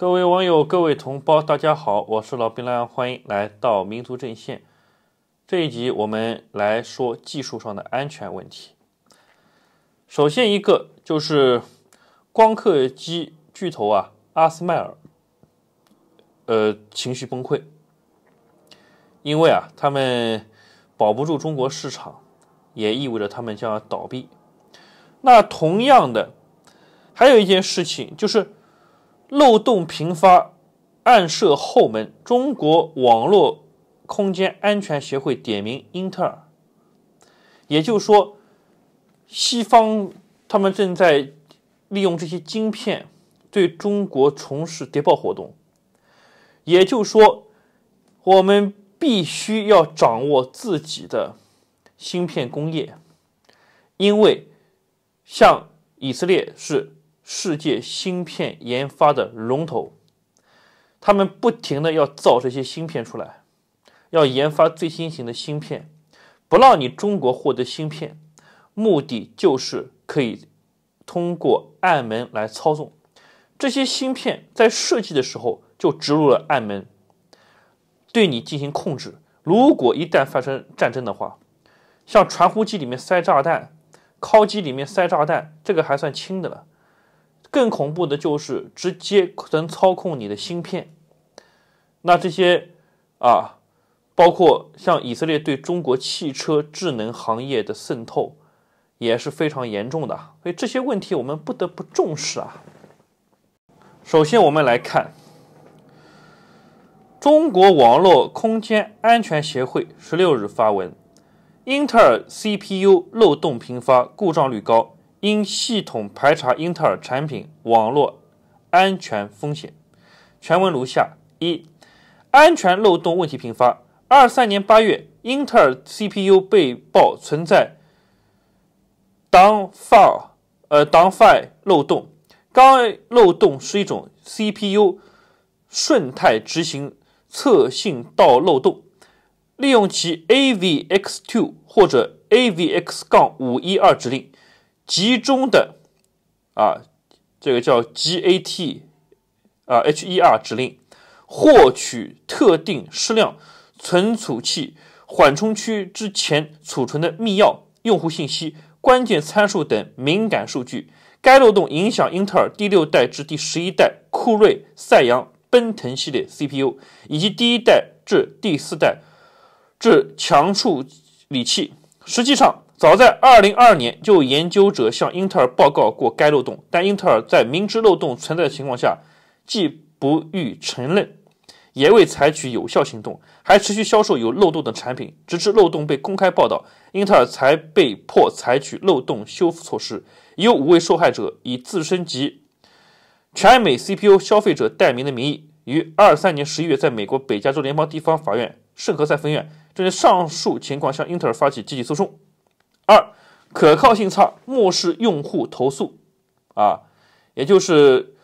各位网友，各位同胞，大家好，我是老兵蓝欢迎来到民族阵线。这一集我们来说技术上的安全问题。首先一个就是光刻机巨头啊，阿斯麦尔，呃，情绪崩溃，因为啊，他们保不住中国市场，也意味着他们将要倒闭。那同样的，还有一件事情就是。漏洞频发，暗设后门。中国网络空间安全协会点名英特尔，也就是说，西方他们正在利用这些晶片对中国从事谍报活动。也就是说，我们必须要掌握自己的芯片工业，因为像以色列是。世界芯片研发的龙头，他们不停的要造这些芯片出来，要研发最新型的芯片，不让你中国获得芯片，目的就是可以通过暗门来操纵这些芯片，在设计的时候就植入了暗门，对你进行控制。如果一旦发生战争的话，像传呼机里面塞炸弹，敲机里面塞炸弹，这个还算轻的了。更恐怖的就是直接能操控你的芯片，那这些啊，包括像以色列对中国汽车智能行业的渗透也是非常严重的，所以这些问题我们不得不重视啊。首先，我们来看中国网络空间安全协会十六日发文：英特尔 CPU 漏洞频发，故障率高。因系统排查英特尔产品网络安全风险，全文如下：一、安全漏洞问题频发。二三年八月，英特尔 CPU 被曝存在 d a n n f i e 漏洞，该漏洞是一种 CPU 顺态执行侧信道漏洞，利用其 AVX2 或者 AVX-512 指令。集中的，啊，这个叫 GAT，啊 HER 指令，获取特定适量存储器缓冲区之前储存的密钥、用户信息、关键参数等敏感数据。该漏洞影响英特尔第六代至第十一代酷睿、赛扬、奔腾系列 CPU，以及第一代至第四代至强处理器。实际上。早在二零二二年，就研究者向英特尔报告过该漏洞，但英特尔在明知漏洞存在的情况下，既不予承认，也未采取有效行动，还持续销售有漏洞的产品，直至漏洞被公开报道，英特尔才被迫采取漏洞修复措施。有五位受害者以自身及全美 CPU 消费者代名的名义，于二三年十一月，在美国北加州联邦地方法院圣何塞分院，针对上述情况向英特尔发起集体诉讼。二，可靠性差，漠视用户投诉，啊，也就是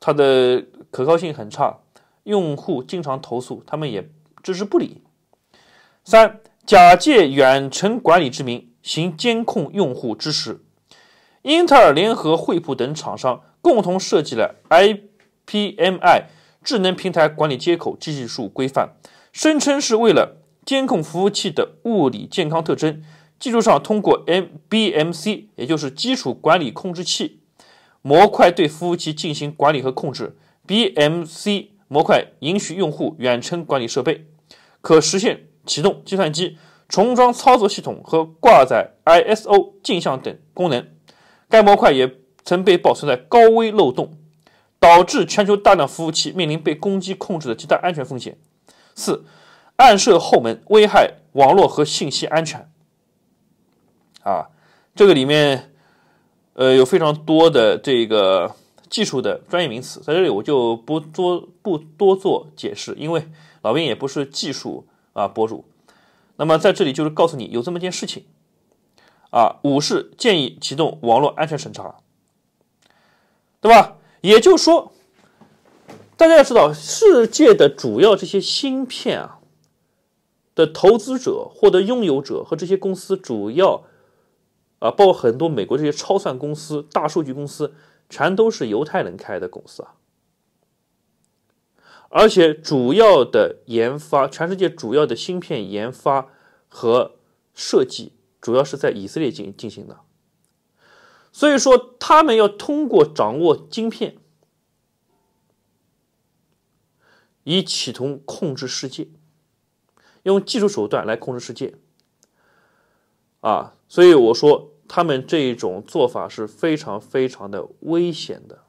它的可靠性很差，用户经常投诉，他们也置之不理。三，假借远程管理之名行监控用户之实。英特尔联合惠普等厂商共同设计了 IPMI 智能平台管理接口技术规范，声称是为了监控服务器的物理健康特征。技术上，通过 M BMC，也就是基础管理控制器模块，对服务器进行管理和控制。BMC 模块允许用户远程管理设备，可实现启动计算机、重装操作系统和挂载 ISO 镜像等功能。该模块也曾被曝存在高危漏洞，导致全球大量服务器面临被攻击控制的极大安全风险。四，暗设后门，危害网络和信息安全。啊，这个里面，呃，有非常多的这个技术的专业名词，在这里我就不多不多做解释，因为老兵也不是技术啊博主。那么在这里就是告诉你有这么件事情，啊，五是建议启动网络安全审查，对吧？也就是说，大家要知道世界的主要这些芯片啊的投资者、获得拥有者和这些公司主要。啊，包括很多美国这些超算公司、大数据公司，全都是犹太人开的公司啊。而且主要的研发，全世界主要的芯片研发和设计，主要是在以色列进进行的。所以说，他们要通过掌握晶片，以企图控制世界，用技术手段来控制世界。啊。所以我说，他们这一种做法是非常非常的危险的。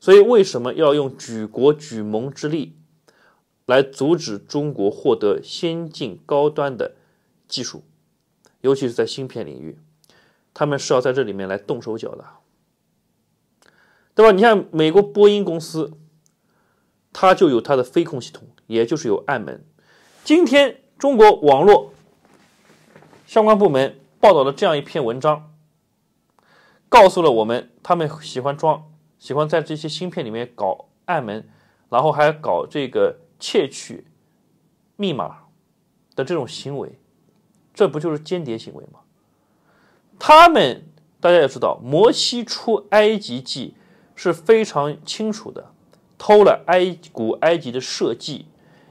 所以为什么要用举国举盟之力来阻止中国获得先进高端的技术，尤其是在芯片领域，他们是要在这里面来动手脚的，对吧？你看美国波音公司，它就有它的飞控系统，也就是有暗门。今天中国网络相关部门。报道了这样一篇文章，告诉了我们，他们喜欢装，喜欢在这些芯片里面搞暗门，然后还搞这个窃取密码的这种行为，这不就是间谍行为吗？他们大家也知道，《摩西出埃及记》是非常清楚的，偷了埃古埃及的设计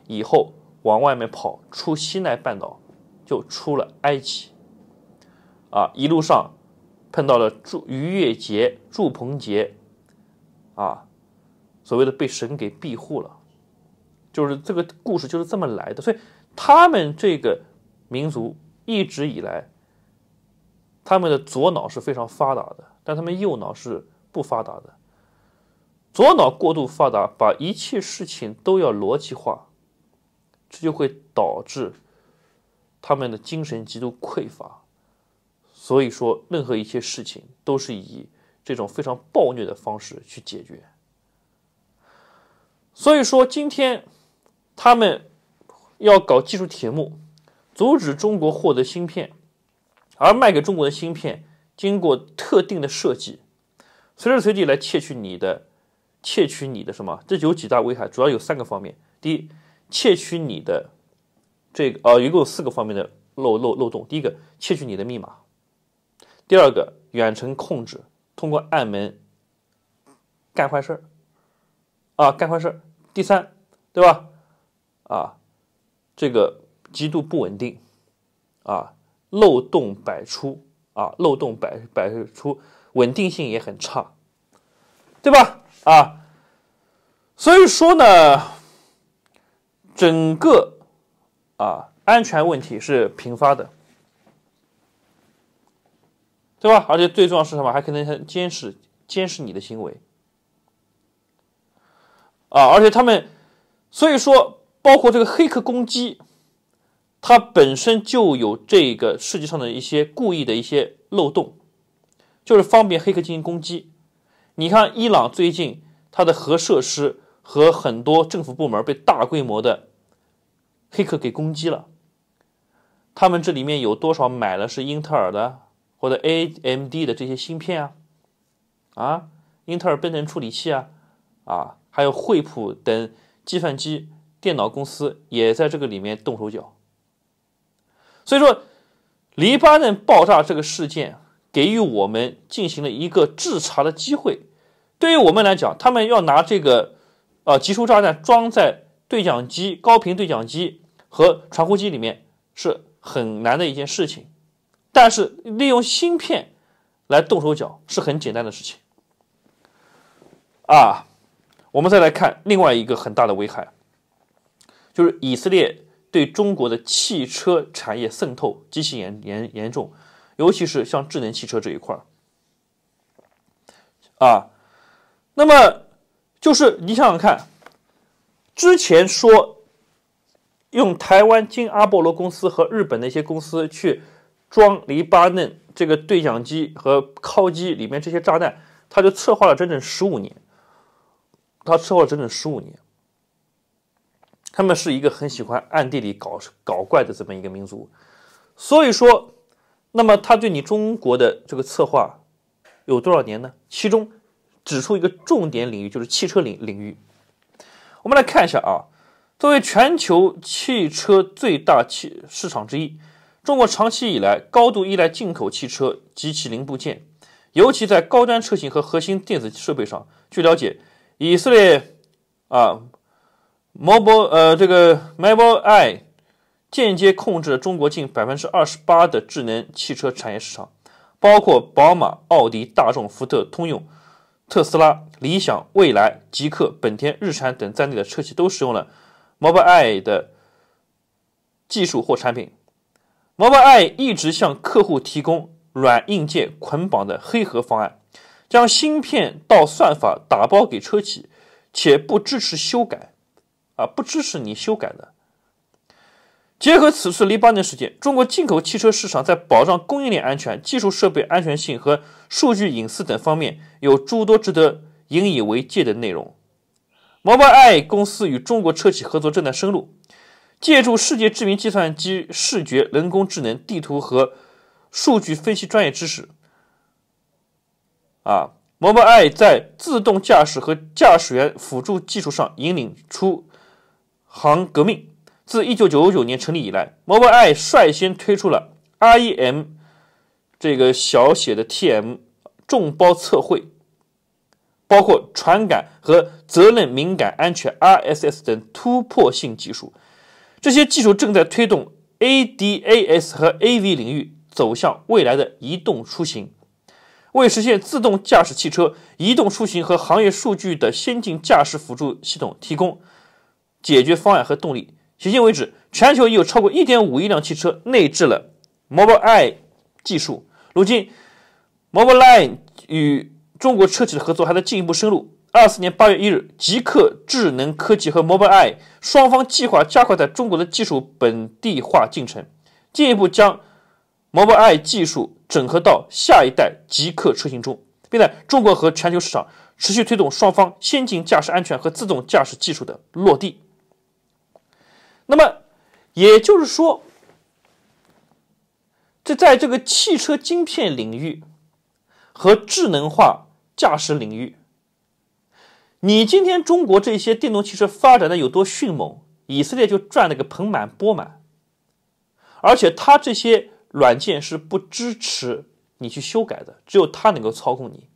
以后，往外面跑，出西奈半岛就出了埃及。啊，一路上碰到了祝逾越杰、祝鹏杰，啊，所谓的被神给庇护了，就是这个故事就是这么来的。所以他们这个民族一直以来，他们的左脑是非常发达的，但他们右脑是不发达的。左脑过度发达，把一切事情都要逻辑化，这就会导致他们的精神极度匮乏。所以说，任何一些事情都是以这种非常暴虐的方式去解决。所以说，今天他们要搞技术铁幕，阻止中国获得芯片，而卖给中国的芯片经过特定的设计，随时随地来窃取你的，窃取你的什么？这有几大危害，主要有三个方面：第一，窃取你的这个呃，一共有四个方面的漏漏漏洞。第一个，窃取你的密码。第二个远程控制，通过暗门干坏事儿，啊，干坏事儿。第三，对吧？啊，这个极度不稳定，啊，漏洞百出，啊，漏洞百百出，稳定性也很差，对吧？啊，所以说呢，整个啊安全问题是频发的。对吧？而且最重要是什么？还可能监视、监视你的行为啊！而且他们，所以说，包括这个黑客攻击，它本身就有这个世界上的一些故意的一些漏洞，就是方便黑客进行攻击。你看，伊朗最近它的核设施和很多政府部门被大规模的黑客给攻击了，他们这里面有多少买了是英特尔的？或者 A M D 的这些芯片啊，啊，英特尔、奔腾处理器啊，啊，还有惠普等计算机电脑公司也在这个里面动手脚。所以说，黎巴嫩爆炸这个事件给予我们进行了一个自查的机会。对于我们来讲，他们要拿这个啊，集束炸弹装在对讲机、高频对讲机和传呼机里面是很难的一件事情。但是利用芯片来动手脚是很简单的事情，啊，我们再来看另外一个很大的危害，就是以色列对中国的汽车产业渗透极其严严严重，尤其是像智能汽车这一块儿，啊，那么就是你想想看，之前说用台湾金阿波罗公司和日本的一些公司去。装黎巴嫩这个对讲机和敲击里面这些炸弹，他就策划了整整十五年。他策划了整整十五年。他们是一个很喜欢暗地里搞搞怪的这么一个民族，所以说，那么他对你中国的这个策划有多少年呢？其中指出一个重点领域就是汽车领领域。我们来看一下啊，作为全球汽车最大汽市场之一。中国长期以来高度依赖进口汽车及其零部件，尤其在高端车型和核心电子设备上。据了解，以色列啊，Mobile 呃这个 Mobile i y e 间接控制了中国近百分之二十八的智能汽车产业市场，包括宝马、奥迪、大众、福特、通用、特斯拉、理想、蔚来、极客、本田、日产等在内的车企都使用了 Mobile Eye 的技术或产品。Mobile 摩拜 I 一直向客户提供软硬件捆绑的黑盒方案，将芯片到算法打包给车企，且不支持修改，啊，不支持你修改的。结合此次离八年事件，中国进口汽车市场在保障供应链安全、技术设备安全性和数据隐私等方面有诸多值得引以为戒的内容。m o 摩拜 I 公司与中国车企合作正在深入。借助世界知名计算机视觉、人工智能、地图和数据分析专业知识，啊，Mobileye 在自动驾驶和驾驶员辅助技术上引领出行革命。自一九九九年成立以来，Mobileye 率先推出了 REM 这个小写的 TM 众包测绘，包括传感和责任敏感安全 RSS 等突破性技术。这些技术正在推动 ADAS 和 AV 领域走向未来的移动出行，为实现自动驾驶汽车、移动出行和行业数据的先进驾驶辅助系统提供解决方案和动力。迄今为止，全球已有超过1.5亿辆汽车内置了 Mobileye 技术。如今，Mobileye 与中国车企的合作还在进一步深入。二四年八月一日，极客智能科技和 Mobileye 双方计划加快在中国的技术本地化进程，进一步将 Mobileye 技术整合到下一代极客车型中，并在中国和全球市场持续推动双方先进驾驶安全和自动驾驶技术的落地。那么，也就是说，这在这个汽车晶片领域和智能化驾驶领域。你今天中国这些电动汽车发展的有多迅猛，以色列就赚了个盆满钵满。而且他这些软件是不支持你去修改的，只有他能够操控你。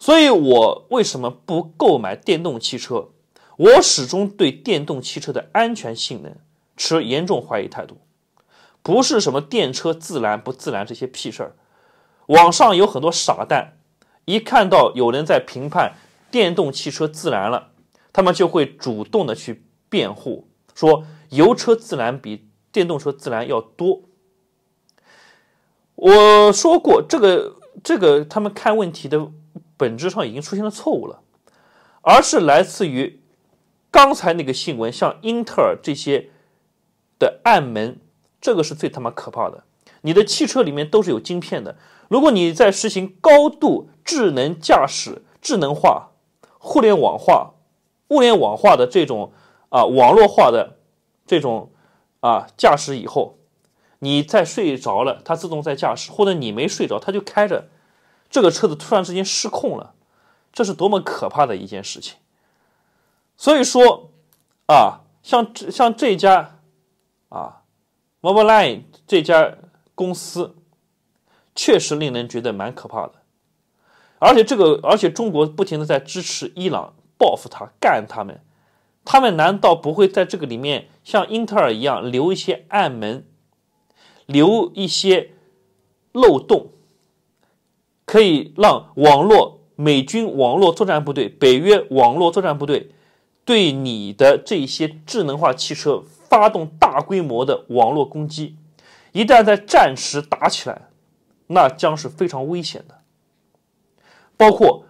所以我为什么不购买电动汽车？我始终对电动汽车的安全性能持严重怀疑态度。不是什么电车自燃不自燃这些屁事儿。网上有很多傻蛋，一看到有人在评判。电动汽车自燃了，他们就会主动的去辩护，说油车自燃比电动车自燃要多。我说过，这个这个他们看问题的本质上已经出现了错误了，而是来自于刚才那个新闻，像英特尔这些的暗门，这个是最他妈可怕的。你的汽车里面都是有晶片的，如果你在实行高度智能驾驶智能化。互联网化、物联网化的这种啊网络化的这种啊驾驶以后，你在睡着了，它自动在驾驶；或者你没睡着，它就开着。这个车子突然之间失控了，这是多么可怕的一件事情！所以说啊，像这像这家啊 Mobileye 这家公司，确实令人觉得蛮可怕的。而且这个，而且中国不停的在支持伊朗报复他干他们，他们难道不会在这个里面像英特尔一样留一些暗门，留一些漏洞，可以让网络美军网络作战部队、北约网络作战部队对你的这些智能化汽车发动大规模的网络攻击？一旦在战时打起来，那将是非常危险的。包括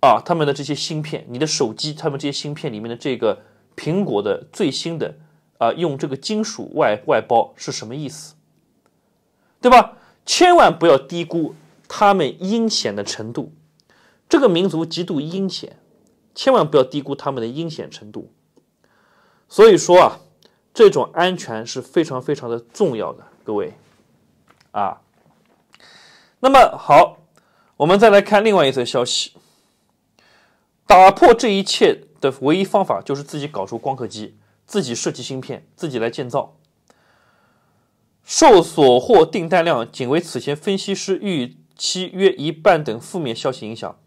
啊，他们的这些芯片，你的手机，他们这些芯片里面的这个苹果的最新的啊，用这个金属外外包是什么意思？对吧？千万不要低估他们阴险的程度。这个民族极度阴险，千万不要低估他们的阴险程度。所以说啊，这种安全是非常非常的重要的，各位啊。那么好。我们再来看另外一则消息，打破这一切的唯一方法就是自己搞出光刻机，自己设计芯片，自己来建造。受所获订单量仅为此前分析师预期约一半等负面消息影响，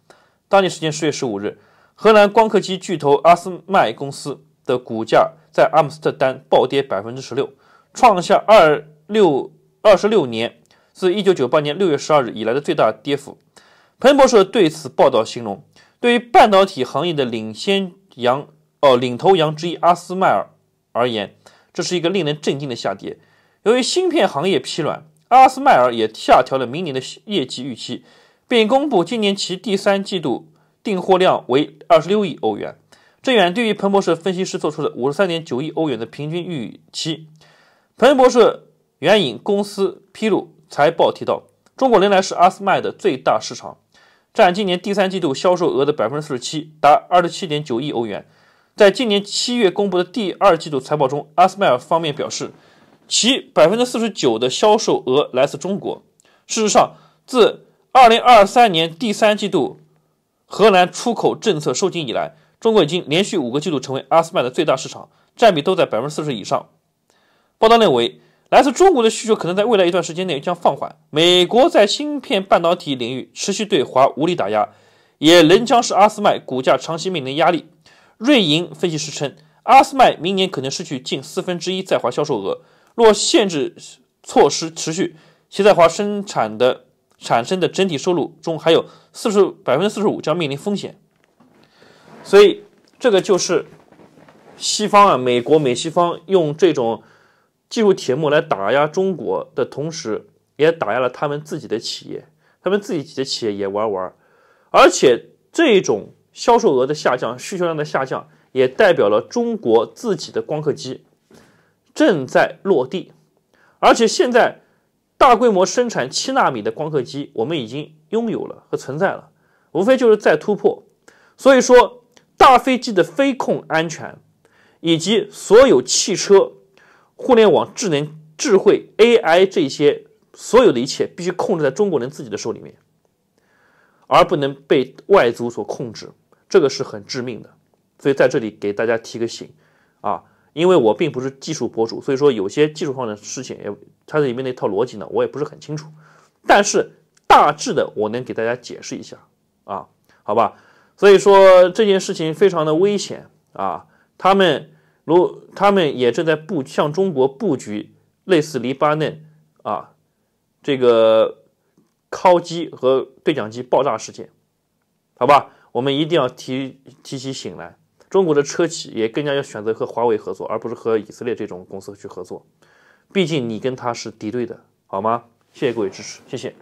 当地时间十月十五日，荷兰光刻机巨头阿斯麦公司的股价在阿姆斯特丹暴跌百分之十六，创下二六二十六年自一九九八年六月十二日以来的最大跌幅。彭博社对此报道形容，对于半导体行业的领先羊哦领头羊之一阿斯麦尔而言，这是一个令人震惊的下跌。由于芯片行业疲软，阿斯麦尔也下调了明年的业绩预期，并公布今年其第三季度订货量为二十六亿欧元，这远低于彭博社分析师做出的五十三点九亿欧元的平均预期。彭博社援引公司披露财报提到，中国仍然是阿斯麦的最大市场。占今年第三季度销售额的百分之四十七，达二十七点九亿欧元。在今年七月公布的第二季度财报中，阿斯麦尔方面表示，其百分之四十九的销售额来自中国。事实上，自二零二三年第三季度荷兰出口政策收紧以来，中国已经连续五个季度成为阿斯麦的最大市场，占比都在百分之四十以上。报道认为。自中国的需求可能在未来一段时间内将放缓。美国在芯片半导体领域持续对华无力打压，也仍将是阿斯麦股价长期面临压力。瑞银分析师称，阿斯麦明年可能失去近四分之一在华销售额。若限制措施持续，其在华生产的产生的整体收入中还有四十百分之四十五将面临风险。所以，这个就是西方啊，美国美西方用这种。技术铁幕来打压中国的同时，也打压了他们自己的企业，他们自己的企业也玩玩。而且这种销售额的下降、需求量的下降，也代表了中国自己的光刻机正在落地。而且现在大规模生产七纳米的光刻机，我们已经拥有了和存在了，无非就是再突破。所以说，大飞机的飞控安全以及所有汽车。互联网、智能、智慧、AI 这些所有的一切，必须控制在中国人自己的手里面，而不能被外族所控制，这个是很致命的。所以在这里给大家提个醒，啊，因为我并不是技术博主，所以说有些技术上的事情也，它里面那一套逻辑呢，我也不是很清楚，但是大致的我能给大家解释一下，啊，好吧，所以说这件事情非常的危险啊，他们。如他们也正在布向中国布局类似黎巴嫩啊这个敲击和对讲机爆炸事件，好吧，我们一定要提提起醒来，中国的车企也更加要选择和华为合作，而不是和以色列这种公司去合作，毕竟你跟他是敌对的，好吗？谢谢各位支持，谢谢。